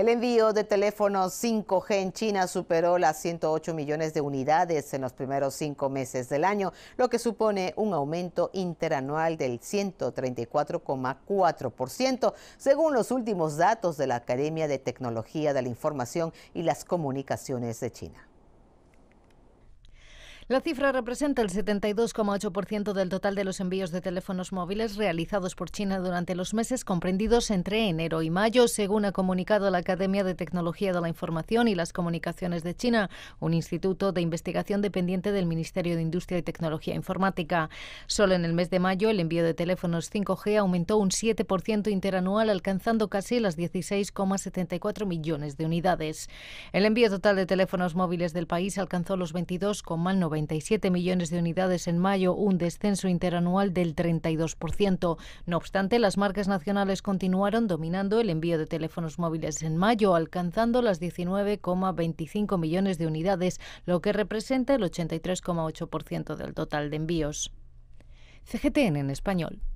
El envío de teléfonos 5G en China superó las 108 millones de unidades en los primeros cinco meses del año, lo que supone un aumento interanual del 134,4%, según los últimos datos de la Academia de Tecnología de la Información y las Comunicaciones de China. La cifra representa el 72,8% del total de los envíos de teléfonos móviles realizados por China durante los meses comprendidos entre enero y mayo, según ha comunicado la Academia de Tecnología de la Información y las Comunicaciones de China, un instituto de investigación dependiente del Ministerio de Industria y Tecnología Informática. Solo en el mes de mayo el envío de teléfonos 5G aumentó un 7% interanual, alcanzando casi las 16,74 millones de unidades. El envío total de teléfonos móviles del país alcanzó los 22,90 millones de unidades en mayo, un descenso interanual del 32%. No obstante, las marcas nacionales continuaron dominando el envío de teléfonos móviles en mayo, alcanzando las 19,25 millones de unidades, lo que representa el 83,8% del total de envíos. CGTN en español.